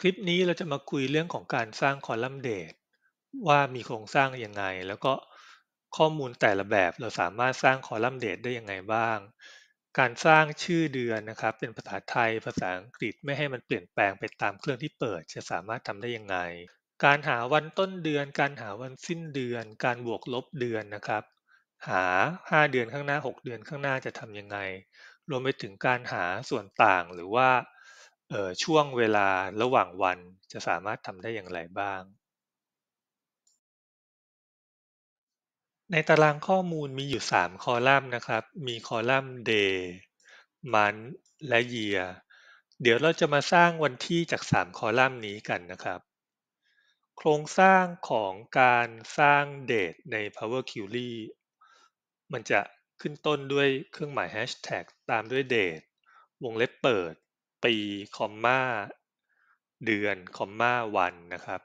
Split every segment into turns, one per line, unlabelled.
คลิปนี้เราจะมาคุยเรื่องของการสร้างคอลัมน์เดตว่ามีโครงสร้างยังไงแล้วก็ข้อมูลแต่ละแบบเราสามารถสร้างคอลัมน์เดตได้ยังไงบ้าง การสร้างชื่อเดือนนะครับ เป็นภาษาไทย ภาษาอังกฤษไม่ให้มันเปลี่ยนแปลงไปตามเครื่องที่เปิด จะสามารถทำได้ยังไงการหาวันต้นเดือน การหาวันสิ้นเดือน การบวกลบเดือนนะครับ หา 5 เดือนข้างหน้า 6 เดือนข้างหน้าจะทํำยังไงรวมไปถึงการหาส่วนต่าง หรือว่าช่วงเวลาระหว่างวันจะสามารถทำได้อย่างไรบ้าง ในตารางข้อมูลมีอยู่ 3 คอลัมน์นะครับ มีคอลัมน์ Day Month และ Year เดี๋ยวเราจะมาสร้างวันที่จาก 3 คอลัมน์นี้กันนะครับ โครงสร้างของการสร้าง Date ใน Power Query มันจะขึ้นต้นด้วยเครื่องหมาย hashtag ตามด้วย Date วงเล็บเปิดปี คอมมาเดือน คอมมาวันนะครับ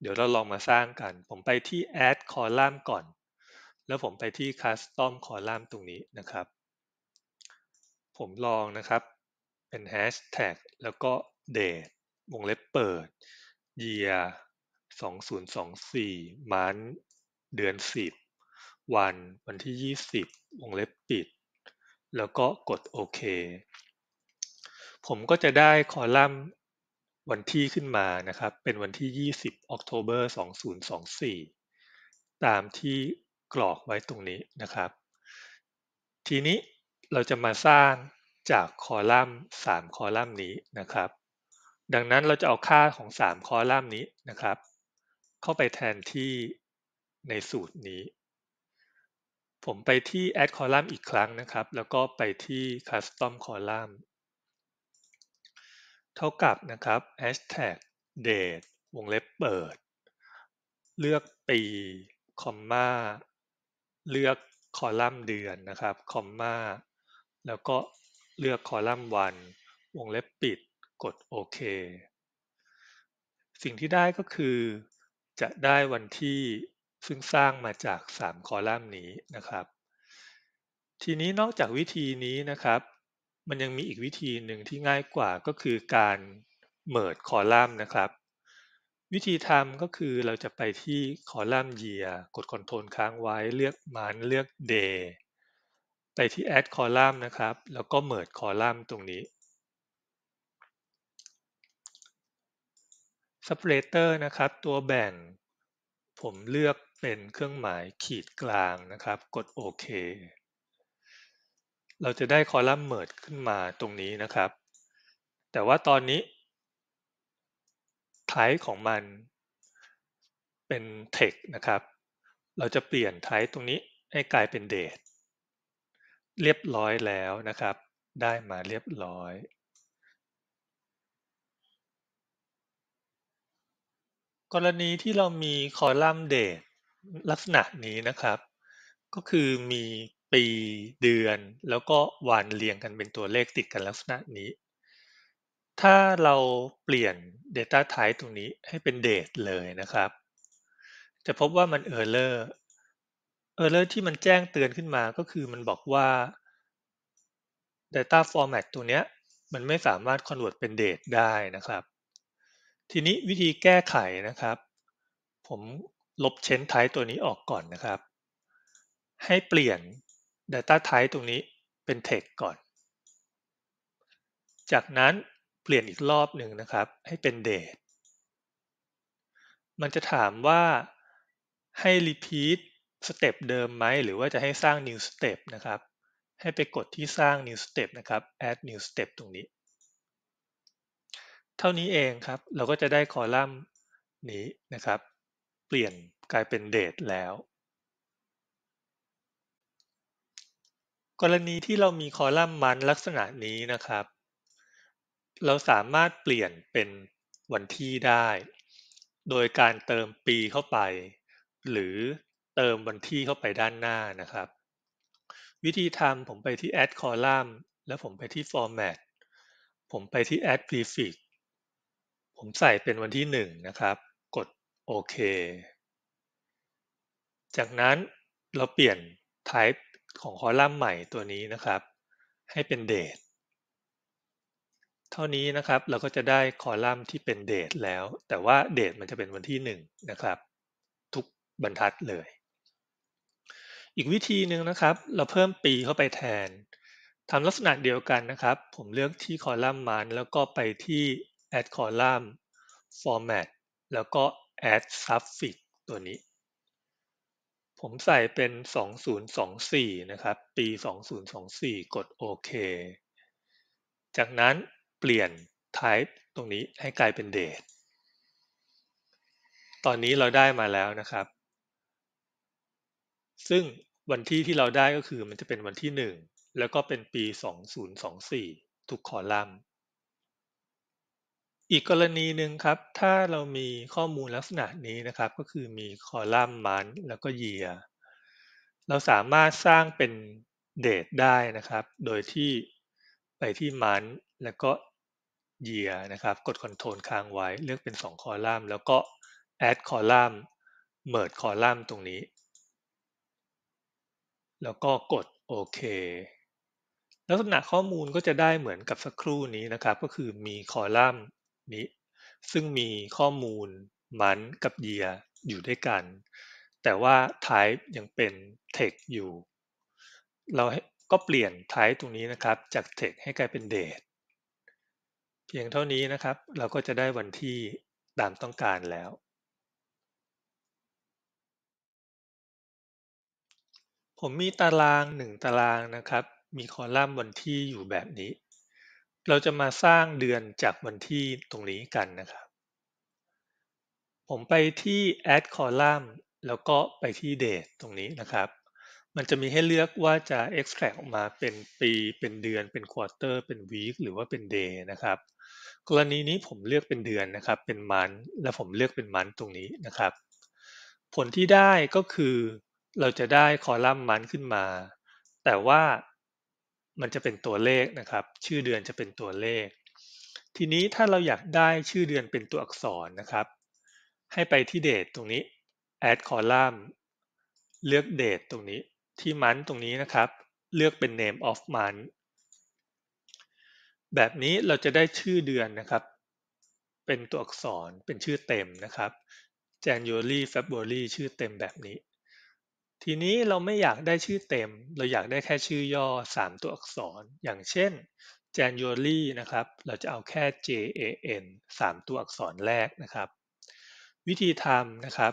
เดี๋ยวเราลองมาสร้างกัน ผมไปที่ add column ก่อน แล้วผมไปที่ custom column ตรงนี้นะครับ ผมลองนะครับ เป็น hashtag แล้วก็ date วงเล็บเปิด year 2024 month เดือน 10 วัน วันที่20 วงเล็บปิด แล้วก็กดโอเคผมก็จะได้คอลัมน์วันที่ขึ้นมานะครับเป็นวันที่ 20 October 2024 ตามที่กรอกไว้ตรงนี้นะครับ ทีนี้เราจะมาสร้างจากคอลัมน์ 3 คอลัมน์นี้นะครับ ดังนั้นเราจะเอาค่าของ 3 คอลัมน์นี้นะครับ เข้าไปแทนที่ในสูตรนี้ ผมไปที่ add column อีกครั้งนะครับแล้วก็ไปที่ custom column เท่ากับนะครับ hashtag date วงเล็บเปิด เลือกปีคอมมาเลือกคอลัมน์เดือนนะครับคอมมาแล้วก็เลือกคอลัมน์วัน วงเล็บปิด กดโอเค สิ่งที่ได้ก็คือจะได้วันที่ซึ่งสร้างมาจาก 3 คอลัมน์นี้นะครับ ทีนี้นอกจากวิธีนี้นะครับมันยังมีอีกวิธีหนึ่งที่ง่ายกว่าก็คือการเมิดคอลัมน์นะครับ วิธีทำก็คือเราจะไปที่คอลัมน์เยียกดคอโทรลค้างไว้เลือกมันเลือก day ไปที่ add column นะครับแล้วก็ m มิดคอลัมน์ตรงนี้ separator นะครับ ตัวแบ่ง ผมเลือกเป็นเครื่องหมายขีดกลางนะครับ กดโอเคเราจะได้คอลัมน์ merge ขึ้นมาตรงนี้นะครับ แต่ว่าตอนนี้ type ของมันเป็น text นะครับ เราจะเปลี่ยน type ตรงนี้ให้กลายเป็น date เรียบร้อยแล้วนะครับ ได้มาเรียบร้อย กรณีที่เรามีคอลัมน์ date ลักษณะนี้นะครับ ก็คือมีปีเดือนแล้วก็วันเรียงกันเป็นตัวเลขติดกันลักษณะนี้ ถ้าเราเปลี่ยน Data Type ตรงนี้ให้เป็น Date เลยนะครับ จะพบว่ามัน Error Error ที่มันแจ้งเตือนขึ้นมาก็คือมันบอกว่า Data Format ตัวเนี้ยมันไม่สามารถ Convert เป็น Date ได้นะครับ ทีนี้วิธีแก้ไขนะครับ ผมลบเชนไทป์ตัวนี้ออกก่อนนะครับ ให้เปลี่ยน Data Type ตรงนี้เป็น Text ก่อน จากนั้นเปลี่ยนอีกรอบหนึ่งนะครับให้เป็น Date มันจะถามว่าให้ Repeat สเต p ปเดิมไหม หรือว่าจะให้สร้าง New Step นะครับ ให้ไปกดที่สร้าง New Step นะครับ Add New Step ตรงนี้ เท่านี้เองครับเราก็จะได้คอลัมน์นี้นะครับ เปลี่ยนกลายเป็น Date แล้วกรณีที่เรามีคอลัมน์มันลักษณะนี้นะครับ เราสามารถเปลี่ยนเป็นวันที่ได้ โดยการเติมปีเข้าไป หรือเติมวันที่เข้าไปด้านหน้านะครับ วิธีทำผมไปที่ add column แล้วผมไปที่ format ผมไปที่ add prefix ผมใส่เป็นวันที่ 1 นะครับ กดโอเคจากนั้นเราเปลี่ยน type ของคอลัมน์ใหม่ตัวนี้นะครับ ให้เป็นเดทเท่านี้นะครับเราก็จะได้คอลัมน์ที่เป็นเดทแล้ว แต่ว่าเดทมันจะเป็นวันที่ 1 นะครับ ทุกบรรทัดเลย อีกวิธีหนึ่งนะครับ เราเพิ่มปีเข้าไปแทนทำลักษณะเดียวกันนะครับ ผมเลือกที่คอลัมน์มันแล้วก็ไปที่ add column format แล้วก็ add suffix ตัวนี้ผมใส่เป็น 2024 นะครับ ปี 2024 กดโอเค จากนั้นเปลี่ยน type ตรงนี้ให้กลายเป็น date ตอนนี้เราได้มาแล้วนะครับ ซึ่งวันที่ที่เราได้ก็คือมันจะเป็นวันที่ 1 แล้วก็เป็นปี 2024 ทุกคอลัมน์อีกกรณีหนึ่งครับถ้าเรามีข้อมูลลักษณะนี้นะครับก็คือมีคอลัมน์มันแล้วก็เยียเราสามารถสร้างเป็นเดทได้นะครับ โดยที่ไปที่มันแล้วก็เยียนะครับกดคอนโทรลค้างไว้ เลือกเป็น2คอลัมน์แล้วก็ add column merge column ตรงนี้ แล้วก็กดโอเคลักษณะข้อมูลก็จะได้เหมือนกับสักครู่นี้นะครับ ก็คือมีคอลัมน์น้ซึ่งมีข้อมูลมันกับเยียอยู่ด้วยกัน แต่ว่า type ยังเป็น text อยู่ เราก็เปลี่ยน type ตรงนี้นะครับจาก text ให้กลายเป็น date เพียงเท่านี้นะครับเราก็จะได้วันที่ตามต้องการแล้ว ผมมีตาราง 1 ตารางนะครับมีคอลัมน์วันที่อยู่แบบนี้เราจะมาสร้างเดือนจากวันที่ตรงนี้กันนะครับ ผมไปที่ add column แล้วก็ไปที่ date ตรงนี้นะครับ มันจะมีให้เลือกว่าจะ extract ออกมาเป็นปี เป็นเดือน เป็น quarter เป็น week หรือว่าเป็น day นะครับ กรณีนี้ผมเลือกเป็นเดือนนะครับ เป็น Month และผมเลือกเป็น Month ตรงนี้นะครับ ผลที่ได้ก็คือเราจะได้คอลัมน์มันขึ้นมา แต่ว่ามันจะเป็นตัวเลขนะครับ ชื่อเดือนจะเป็นตัวเลข ทีนี้ถ้าเราอยากได้ชื่อเดือนเป็นตัวอักษรนะครับ ให้ไปที่เดทตรงนี้ add column เลือกเดทตรงนี้ ที่มันตรงนี้นะครับ เลือกเป็น name of month แบบนี้เราจะได้ชื่อเดือนนะครับ เป็นตัวอักษรเป็นชื่อเต็มนะครับ January February ชื่อเต็มแบบนี้ทีนี้เราไม่อยากได้ชื่อเต็ม เราอยากได้แค่ชื่อย่อ 3 ตัวอักษร อย่างเช่น January นะครับเราจะเอาแค่ JAN 3 ตัวอักษรแรกนะครับ วิธีทำนะครับ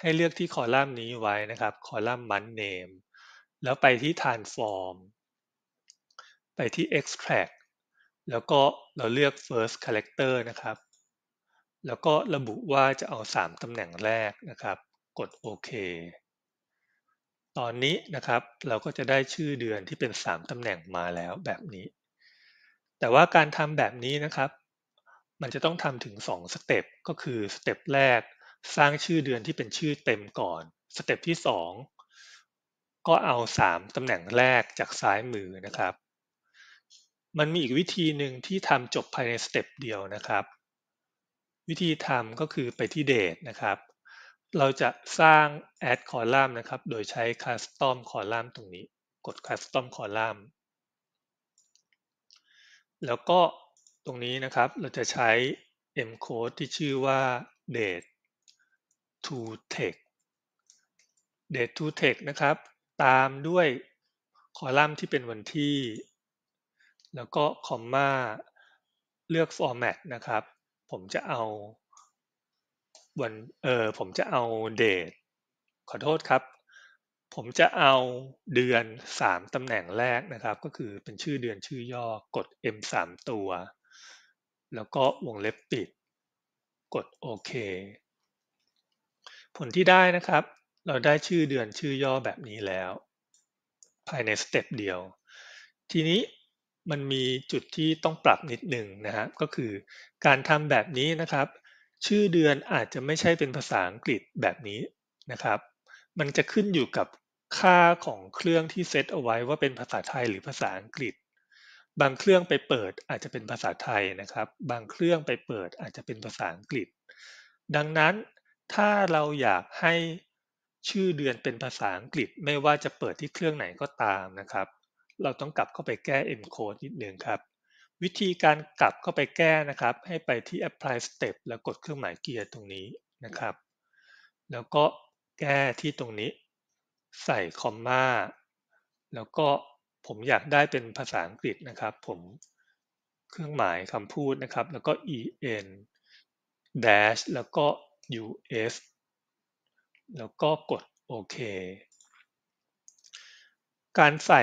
ให้เลือกที่คอลัมน์นี้ไว้นะครับ คอลัมน์ month name แล้วไปที่ transform ไปที่ extract แล้วก็เราเลือก first character นะครับ แล้วก็ระบุว่าจะเอา 3 ตำแหน่งแรกนะครับกดโอเคตอนนี้นะครับเราก็จะได้ชื่อเดือนที่เป็น 3 ตำแหน่งมาแล้วแบบนี้ แต่ว่าการทำแบบนี้นะครับ มันจะต้องทำถึง2สเต็ปก็คือสเต็ปแรก สร้างชื่อเดือนที่เป็นชื่อเต็มก่อนสเต็ปที่ 2 ก็เอา 3 ตำแหน่งแรกจากซ้ายมือนะครับ มันมีอีกวิธีหนึ่งที่ทำจบภายในสเต็ปเดียวนะครับ วิธีทำก็คือไปที่เดทนะครับเราจะสร้าง add column นะครับ โดยใช้ custom column ตรงนี้ กด custom column แล้วก็ตรงนี้นะครับ เราจะใช้ mcode ที่ชื่อว่า date to text date to text นะครับ ตามด้วยคอลัมน์ที่เป็นวันที่ แล้วก็คอมมาเลือก format นะครับ ผมจะเอาวันเออผมจะเอาเดท ขอโทษครับ ผมจะเอาเดือนสามตำแหน่งแรกนะครับ ก็คือเป็นชื่อเดือนชื่อย่อ กด M สามตัว แล้วก็วงเล็บปิด กดโอเค ผลที่ได้นะครับ เราได้ชื่อเดือนชื่อย่อแบบนี้แล้ว ภายในสเต็ปเดียว ทีนี้มันมีจุดที่ต้องปรับนิดหนึ่งนะฮะ ก็คือการทำแบบนี้นะครับชื่อเดือนอาจจะไม่ใช่เป็นภาษาอังกฤษแบบนี้นะครับ มันจะขึ้นอยู่กับค่าของเครื่องที่เซตเอาไว้ว่าเป็นภาษาไทยหรือภาษาอังกฤษ บางเครื่องไปเปิดอาจจะเป็นภาษาไทยนะครับ บางเครื่องไปเปิดอาจจะเป็นภาษาอังกฤษ ดังนั้นถ้าเราอยากให้ชื่อเดือนเป็นภาษาอังกฤษไม่ว่าจะเปิดที่เครื่องไหนก็ตามนะครับ เราต้องกลับเข้าไปแก้ encode นิดนึงครับวิธีการกลับเข้าไปแก้นะครับให้ไปที่ apply step แล้วกดเครื่องหมายเกียร์ตรงนี้นะครับ แล้วก็แก้ที่ตรงนี้ ใส่คอมมาแล้วก็ผมอยากได้เป็นภาษาอังกฤษนะครับ ผมเครื่องหมายคำพูดนะครับแล้วก็ en dash แล้วก็ us แล้วก็กดโอเคการใส่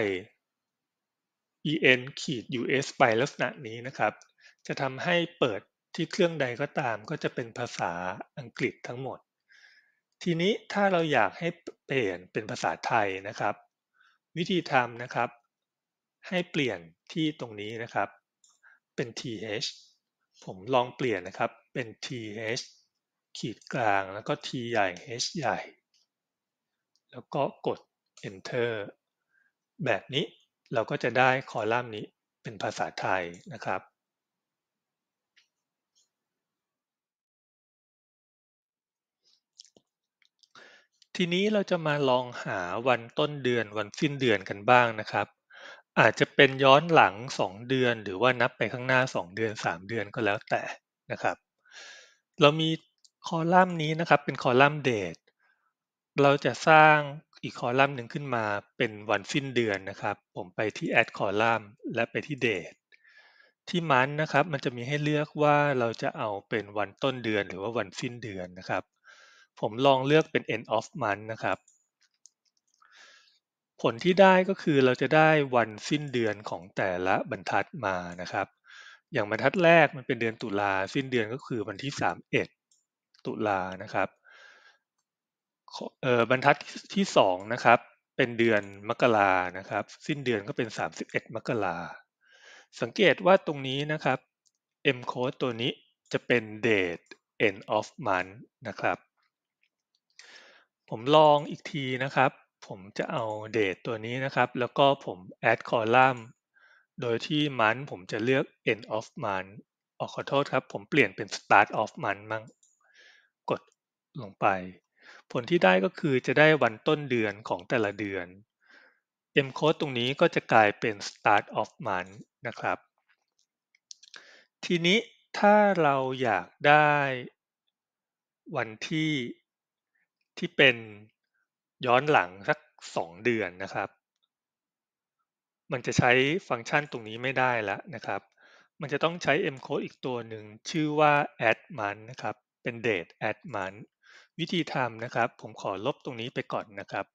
en ขีด us ไปลักษณะนี้นะครับ จะทำให้เปิดที่เครื่องใดก็ตามก็จะเป็นภาษาอังกฤษทั้งหมด ทีนี้ถ้าเราอยากให้เปลี่ยนเป็นภาษาไทยนะครับ วิธีทำนะครับ ให้เปลี่ยนที่ตรงนี้นะครับเป็น th ผมลองเปลี่ยนนะครับเป็น th ขีดกลางแล้วก็ t ใหญ่ h ใหญ่ แล้วก็กด enter แบบนี้เราก็จะได้คอลัมน์นี้เป็นภาษาไทยนะครับ ทีนี้เราจะมาลองหาวันต้นเดือนวันสิ้นเดือนกันบ้างนะครับ อาจจะเป็นย้อนหลัง 2 เดือนหรือว่านับไปข้างหน้า2เดือน3เดือนก็แล้วแต่นะครับ เรามีคอลัมน์นี้นะครับ เป็นคอลัมน์เดท เราจะสร้างอีกคอลัมน์หนึ่งขึ้นมาเป็นวันสิ้นเดือนนะครับ ผมไปที่ add column และไปที่ date ที่มันนะครับมันจะมีให้เลือกว่าเราจะเอาเป็นวันต้นเดือนหรือว่าวันสิ้นเดือนนะครับ ผมลองเลือกเป็น end of month นะครับ ผลที่ได้ก็คือเราจะได้วันสิ้นเดือนของแต่ละบรรทัดมานะครับ อย่างบรรทัดแรกมันเป็นเดือนตุลาสิ้นเดือนก็คือวันที่ 31 ตุลานะครับบรรทัดที่สองนะครับ เป็นเดือนมกรานะครับ สิ้นเดือนก็เป็น 31 มกราสังเกตว่าตรงนี้นะครับ m code ตัวนี้จะเป็น date end of month นะครับ ผมลองอีกทีนะครับ ผมจะเอา date ตัวนี้นะครับ แล้วก็ผม add column โดยที่ month ผมจะเลือก end of month ออขอโทษครับ ผมเปลี่ยนเป็น start of month มั่งกดลงไปผลที่ได้ก็คือจะได้วันต้นเดือนของแต่ละเดือน mcode ตรงนี้ก็จะกลายเป็น start of month นะครับ ทีนี้ถ้าเราอยากได้วันที่ที่เป็นย้อนหลังสัก 2 เดือนนะครับ มันจะใช้ฟังก์ชันตรงนี้ไม่ได้แล้วนะครับ มันจะต้องใช้ mcode อีกตัวหนึ่งชื่อว่า add month นะครับ เป็น date add month วิธีทำนะครับ ผมขอลบตรงนี้ไปก่อนนะครับ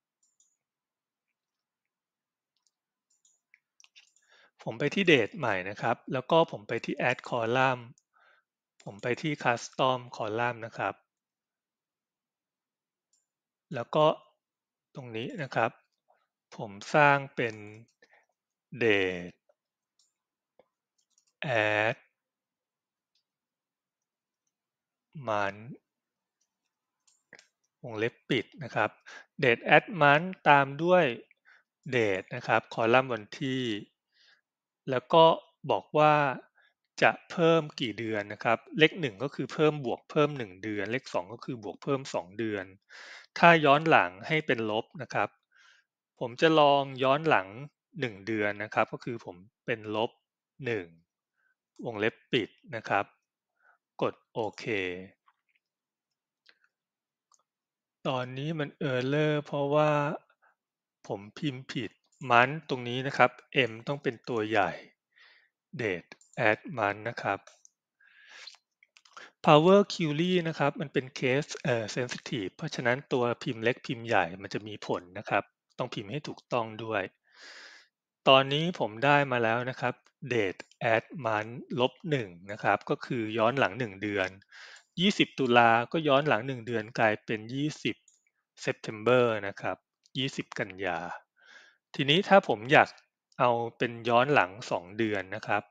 ผมไปที่เดทใหม่นะครับ แล้วก็ผมไปที่ add column ผมไปที่ custom column นะครับ แล้วก็ตรงนี้นะครับ ผมสร้างเป็นเดท add month วงเล็บปิดนะครับ date at month ตามด้วย date นะครับคอลัมน์วันที่ แล้วก็บอกว่าจะเพิ่มกี่เดือนนะครับ เลขหนึ่งก็คือเพิ่มบวกเพิ่ม 1 เดือน เลข 2 ก็คือบวกเพิ่ม 2 เดือน ถ้าย้อนหลังให้เป็นลบนะครับ ผมจะลองย้อนหลัง 1 เดือนนะครับ ก็คือผมเป็นลบ 1 วงเล็บปิดนะครับ กดโอเคตอนนี้มันเออร์เพราะว่าผมพิมพ์ผิดมันตรงนี้นะครับ m ต้องเป็นตัวใหญ่ date add month นะครับ power query นะครับ มันเป็น case เออ sensitive เพราะฉะนั้นตัวพิมพ์เล็กพิมพ์ใหญ่มันจะมีผลนะครับ ต้องพิมพ์ให้ถูกต้องด้วย ตอนนี้ผมได้มาแล้วนะครับ date add month ลบ1นะครับ ก็คือย้อนหลัง1เดือนยี่สิบตุลา ก็ย้อนหลังหนึ่งเดือนกลายเป็นยี่สิบเซปเทมเบอร์นะครับยี่สิบกันยา ทีนี้ถ้าผมอยากเอาเป็นย้อนหลังสองเดือนนะครับ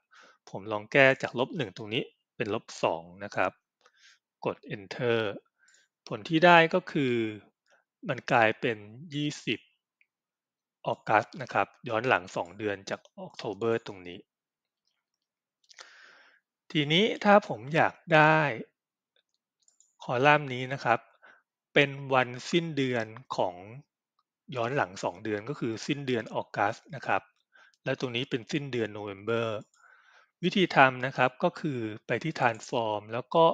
ผมลองแก้จากลบหนึ่งตรงนี้เป็นลบสองนะครับ กด enter ผลที่ได้ก็คือ มันกลายเป็น 20ออกัสนะครับ ย้อนหลัง 2 เดือนจากออกโทเบอร์ตรงนี้ ทีนี้ถ้าผมอยากได้คอลัมน์นี้นะครับ เป็นวันสิ้นเดือนของย้อนหลัง 2 เดือนก็คือสิ้นเดือนออกัสนะครับ และตรงนี้เป็นสิ้นเดือนโนเวม ber วิธีทำนะครับก็คือไปที่ transform แล้วก็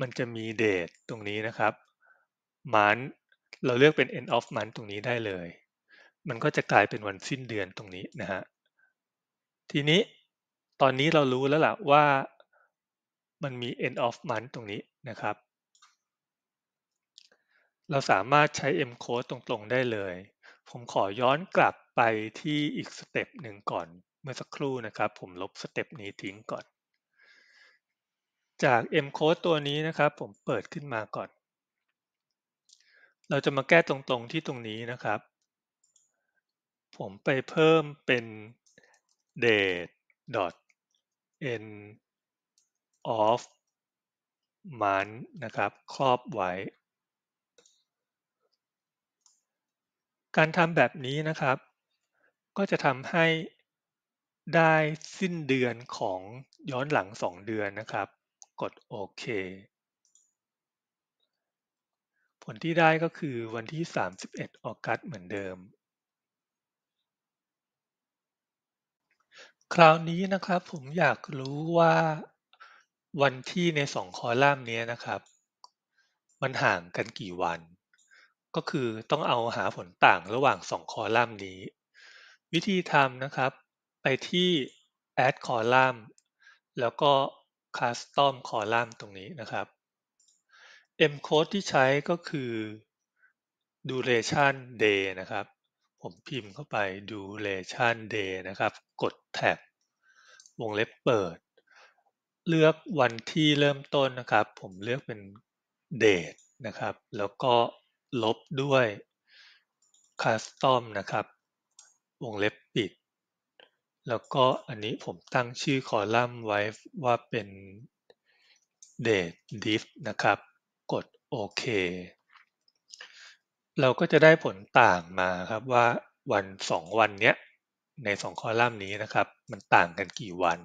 มันจะมีเดทตรงนี้นะครับมันเราเลือกเป็น end of month ตรงนี้ได้เลย มันก็จะกลายเป็นวันสิ้นเดือนตรงนี้นะฮะทีนี้ตอนนี้เรารู้แล้วล่ะว่ามันมี end of month ตรงนี้นะครับ เราสามารถใช้ m code ตรงๆ ได้เลย ผมขอย้อนกลับไปที่อีกสเต็ปหนึ่งก่อน เมื่อสักครู่นะครับ ผมลบสเต็ปนี้ทิ้งก่อน จาก m code ตัวนี้นะครับ ผมเปิดขึ้นมาก่อน เราจะมาแก้ตรงๆ ที่ตรงนี้นะครับ ผมไปเพิ่มเป็น date n of มันนะครับ ครอบไว้ การทำแบบนี้นะครับ ก็จะทำให้ได้สิ้นเดือนของย้อนหลัง 2 เดือนนะครับ กดโอเคผลที่ได้ก็คือวันที่ 31 ออกัสเหมือนเดิม คราวนี้นะครับผมอยากรู้ว่าวันที่ในสองคอลัมน์นี้นะครับ มันห่างกันกี่วัน ก็คือต้องเอาหาผลต่างระหว่างสองคอลัมน์นี้ วิธีทำนะครับไปที่ add column แล้วก็ custom column ตรงนี้นะครับ m code ที่ใช้ก็คือ duration day นะครับ ผมพิมพ์เข้าไป duration day นะครับ กดแท็บวงเล็บเปิดเลือกวันที่เริ่มต้นนะครับ ผมเลือกเป็นเดทนะครับแล้วก็ลบด้วยคัสตอมนะครับ วงเล็บปิด แล้วก็อันนี้ผมตั้งชื่อคอลัมน์ไว้ว่าเป็นเดทดิฟนะครับ กดโอเคเราก็จะได้ผลต่างมาครับว่าวัน 2 วันเนี้ยใน 2 คอลัมน์นี้นะครับ มันต่างกันกี่วัน